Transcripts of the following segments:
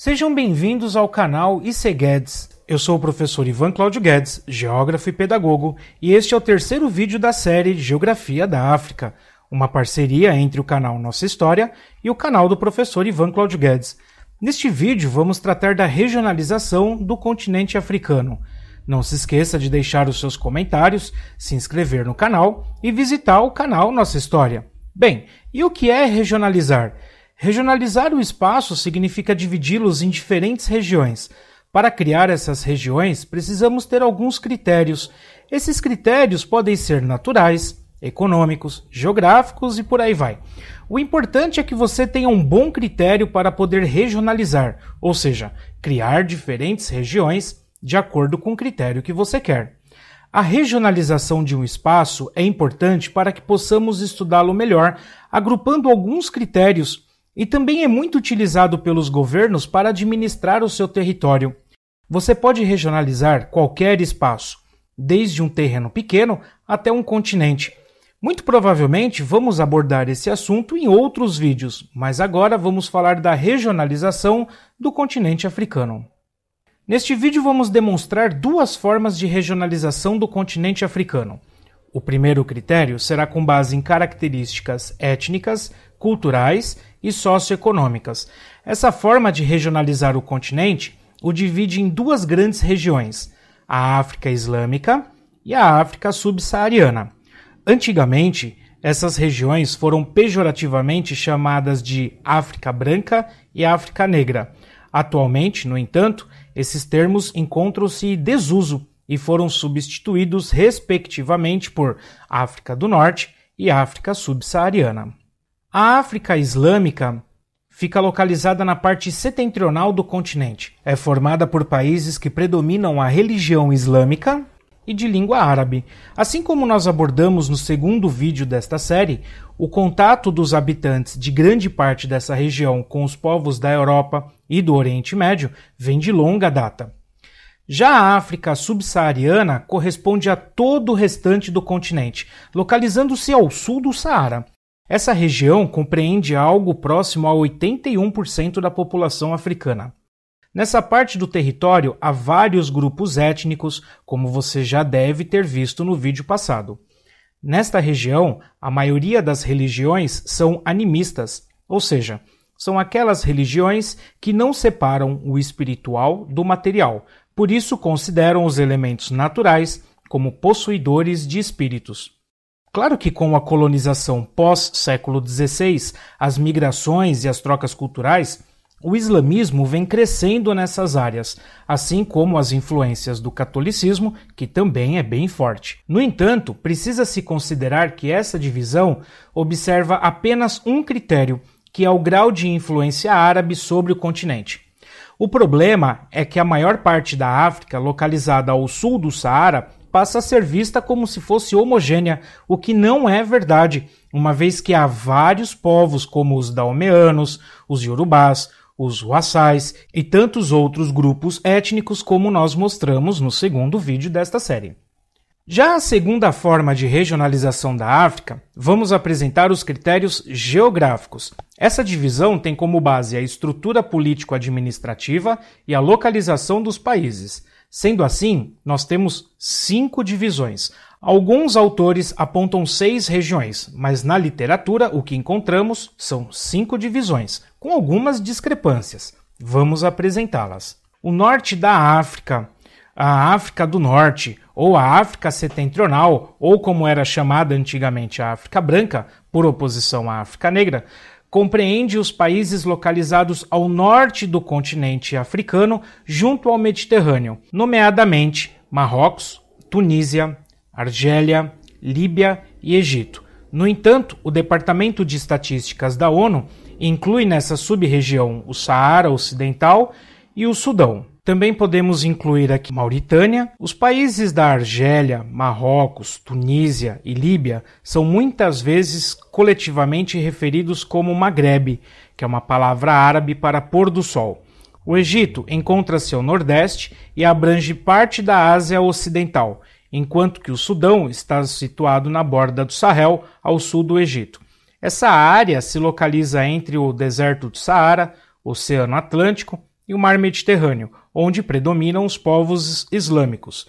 Sejam bem-vindos ao canal IC Guedes. Eu sou o professor Ivan Cláudio Guedes, geógrafo e pedagogo, e este é o terceiro vídeo da série Geografia da África, uma parceria entre o canal Nossa História e o canal do professor Ivan Cláudio Guedes. Neste vídeo vamos tratar da regionalização do continente africano. Não se esqueça de deixar os seus comentários, se inscrever no canal e visitar o canal Nossa História. Bem, e o que é regionalizar? Regionalizar o espaço significa dividi-los em diferentes regiões. Para criar essas regiões, precisamos ter alguns critérios. Esses critérios podem ser naturais, econômicos, geográficos e por aí vai. O importante é que você tenha um bom critério para poder regionalizar, ou seja, criar diferentes regiões de acordo com o critério que você quer. A regionalização de um espaço é importante para que possamos estudá-lo melhor, agrupando alguns critérios e também é muito utilizado pelos governos para administrar o seu território. Você pode regionalizar qualquer espaço, desde um terreno pequeno até um continente. Muito provavelmente vamos abordar esse assunto em outros vídeos, mas agora vamos falar da regionalização do continente africano. Neste vídeo vamos demonstrar duas formas de regionalização do continente africano. O primeiro critério será com base em características étnicas, culturais e socioeconômicas. Essa forma de regionalizar o continente o divide em duas grandes regiões: a África Islâmica e a África Subsaariana. Antigamente, essas regiões foram pejorativamente chamadas de África Branca e África Negra. Atualmente, no entanto, esses termos encontram-se em desuso e foram substituídos, respectivamente, por África do Norte e África Subsaariana. A África Islâmica fica localizada na parte setentrional do continente. É formada por países que predominam a religião islâmica e de língua árabe. Assim como nós abordamos no segundo vídeo desta série, o contato dos habitantes de grande parte dessa região com os povos da Europa e do Oriente Médio vem de longa data. Já a África subsaariana corresponde a todo o restante do continente, localizando-se ao sul do Saara. Essa região compreende algo próximo a 81% da população africana. Nessa parte do território há vários grupos étnicos, como você já deve ter visto no vídeo passado. Nesta região, a maioria das religiões são animistas, ou seja, são aquelas religiões que não separam o espiritual do material, por isso consideram os elementos naturais como possuidores de espíritos. Claro que com a colonização pós-século XVI, as migrações e as trocas culturais, o islamismo vem crescendo nessas áreas, assim como as influências do catolicismo, que também é bem forte. No entanto, precisa-se considerar que essa divisão observa apenas um critério que é o grau de influência árabe sobre o continente. O problema é que a maior parte da África, localizada ao sul do Saara, passa a ser vista como se fosse homogênea, o que não é verdade, uma vez que há vários povos, como os daomeanos, os yorubás, os wassais e tantos outros grupos étnicos como nós mostramos no segundo vídeo desta série. Já a segunda forma de regionalização da África, vamos apresentar os critérios geográficos. Essa divisão tem como base a estrutura político-administrativa e a localização dos países. Sendo assim, nós temos cinco divisões. Alguns autores apontam seis regiões, mas na literatura o que encontramos são cinco divisões, com algumas discrepâncias. Vamos apresentá-las. O norte da África a África do Norte, ou a África Setentrional, ou como era chamada antigamente a África Branca, por oposição à África Negra, compreende os países localizados ao norte do continente africano, junto ao Mediterrâneo, nomeadamente Marrocos, Tunísia, Argélia, Líbia e Egito. No entanto, o Departamento de Estatísticas da ONU inclui nessa sub-região o Saara Ocidental e o Sudão. Também podemos incluir aqui Mauritânia. Os países da Argélia, Marrocos, Tunísia e Líbia são muitas vezes coletivamente referidos como Maghreb, que é uma palavra árabe para pôr do sol. O Egito encontra-se ao nordeste e abrange parte da Ásia Ocidental, enquanto que o Sudão está situado na borda do Sahel, ao sul do Egito. Essa área se localiza entre o deserto do Saara, Oceano Atlântico e o Mar Mediterrâneo, onde predominam os povos islâmicos.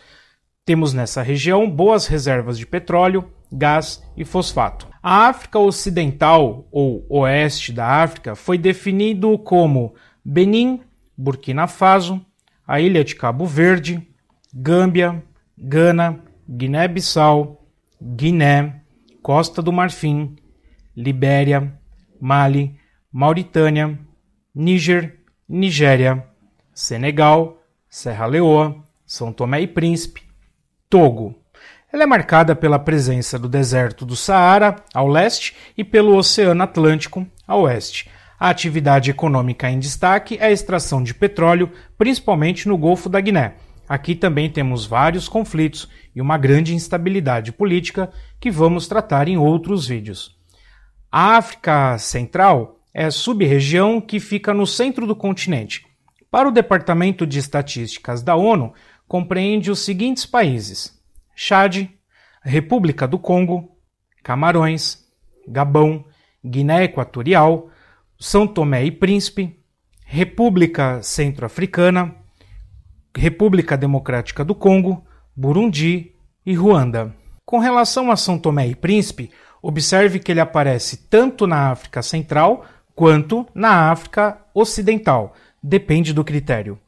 Temos nessa região boas reservas de petróleo, gás e fosfato. A África Ocidental, ou Oeste da África, foi definido como Benin, Burkina Faso, a Ilha de Cabo Verde, Gâmbia, Gana, Guiné-Bissau, Guiné, Costa do Marfim, Libéria, Mali, Mauritânia, Níger, Nigéria, Senegal, Serra Leoa, São Tomé e Príncipe, Togo. Ela é marcada pela presença do deserto do Saara, ao leste, e pelo Oceano Atlântico, ao oeste. A atividade econômica em destaque é a extração de petróleo, principalmente no Golfo da Guiné. Aqui também temos vários conflitos e uma grande instabilidade política que vamos tratar em outros vídeos. A África Central é a sub-região que fica no centro do continente para o Departamento de Estatísticas da ONU, compreende os seguintes países: Chad, República do Congo, Camarões, Gabão, Guiné Equatorial, São Tomé e Príncipe, República Centro-Africana, República Democrática do Congo, Burundi e Ruanda. Com relação a São Tomé e Príncipe, observe que ele aparece tanto na África Central quanto na África Ocidental, depende do critério.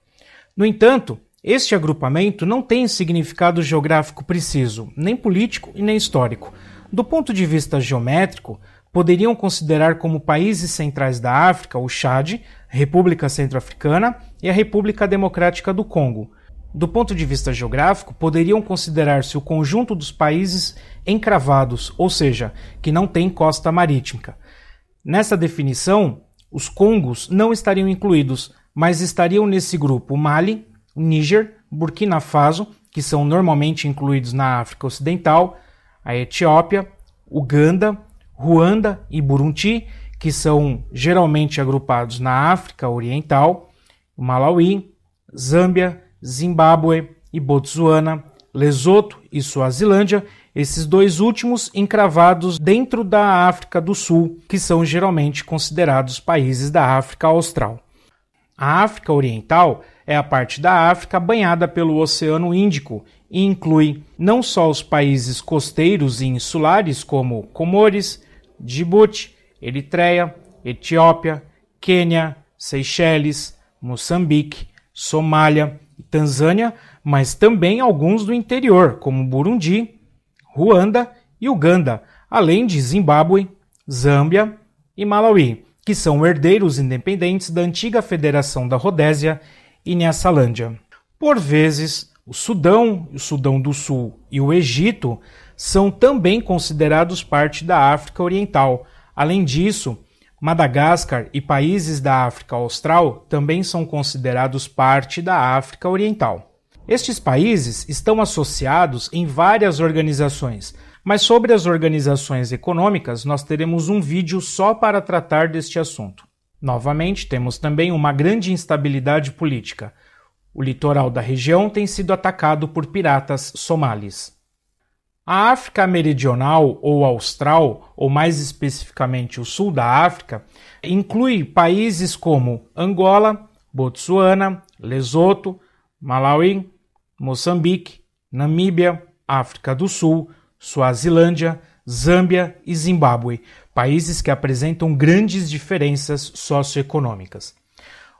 No entanto, este agrupamento não tem significado geográfico preciso, nem político e nem histórico. Do ponto de vista geométrico, poderiam considerar como países centrais da África o Chad, República Centro-Africana e a República Democrática do Congo. Do ponto de vista geográfico, poderiam considerar-se o conjunto dos países encravados, ou seja, que não têm costa marítima. Nessa definição, os Congos não estariam incluídos, mas estariam nesse grupo Mali, Níger, Burkina Faso, que são normalmente incluídos na África Ocidental, a Etiópia, Uganda, Ruanda e Burundi, que são geralmente agrupados na África Oriental, Malawi, Zâmbia, Zimbábue e Botsuana, Lesoto e Suazilândia, esses dois últimos encravados dentro da África do Sul, que são geralmente considerados países da África Austral. A África Oriental é a parte da África banhada pelo Oceano Índico e inclui não só os países costeiros e insulares como Comores, Djibouti, Eritreia, Etiópia, Quênia, Seychelles, Moçambique, Somália e Tanzânia, mas também alguns do interior, como Burundi, Ruanda e Uganda, além de Zimbábue, Zâmbia e Malawi que são herdeiros independentes da antiga Federação da Rodésia e Nyasalândia. Por vezes, o Sudão, o Sudão do Sul e o Egito são também considerados parte da África Oriental. Além disso, Madagascar e países da África Austral também são considerados parte da África Oriental. Estes países estão associados em várias organizações, mas sobre as organizações econômicas, nós teremos um vídeo só para tratar deste assunto. Novamente, temos também uma grande instabilidade política. O litoral da região tem sido atacado por piratas somalis. A África Meridional ou Austral, ou mais especificamente o sul da África, inclui países como Angola, Botsuana, Lesoto, Malawi, Moçambique, Namíbia, África do Sul, Suazilândia, Zâmbia e Zimbábue, países que apresentam grandes diferenças socioeconômicas.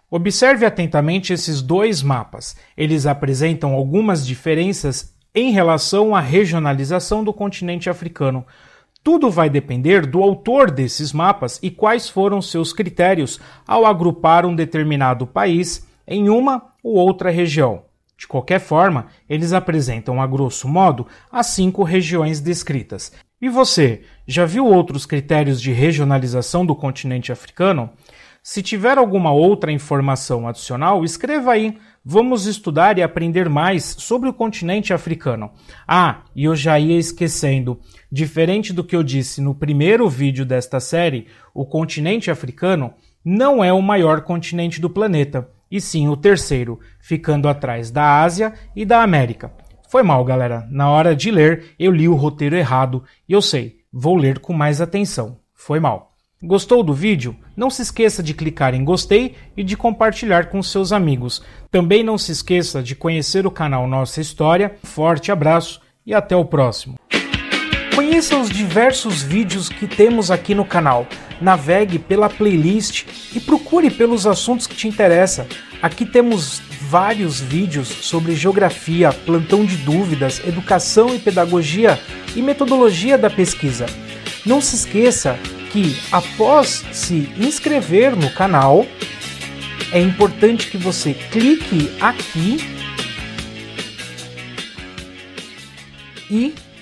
Observe atentamente esses dois mapas. Eles apresentam algumas diferenças em relação à regionalização do continente africano. Tudo vai depender do autor desses mapas e quais foram seus critérios ao agrupar um determinado país em uma ou outra região. De qualquer forma, eles apresentam a grosso modo as cinco regiões descritas. E você, já viu outros critérios de regionalização do continente africano? Se tiver alguma outra informação adicional, escreva aí. Vamos estudar e aprender mais sobre o continente africano. Ah, e eu já ia esquecendo. Diferente do que eu disse no primeiro vídeo desta série, o continente africano não é o maior continente do planeta e sim o terceiro, ficando atrás da Ásia e da América. Foi mal, galera. Na hora de ler, eu li o roteiro errado e eu sei, vou ler com mais atenção. Foi mal. Gostou do vídeo? Não se esqueça de clicar em gostei e de compartilhar com seus amigos. Também não se esqueça de conhecer o canal Nossa História. Forte abraço e até o próximo. Conheça os diversos vídeos que temos aqui no canal. Navegue pela playlist e procure pelos assuntos que te interessam. Aqui temos vários vídeos sobre geografia, plantão de dúvidas, educação e pedagogia e metodologia da pesquisa. Não se esqueça que, após se inscrever no canal, é importante que você clique aqui e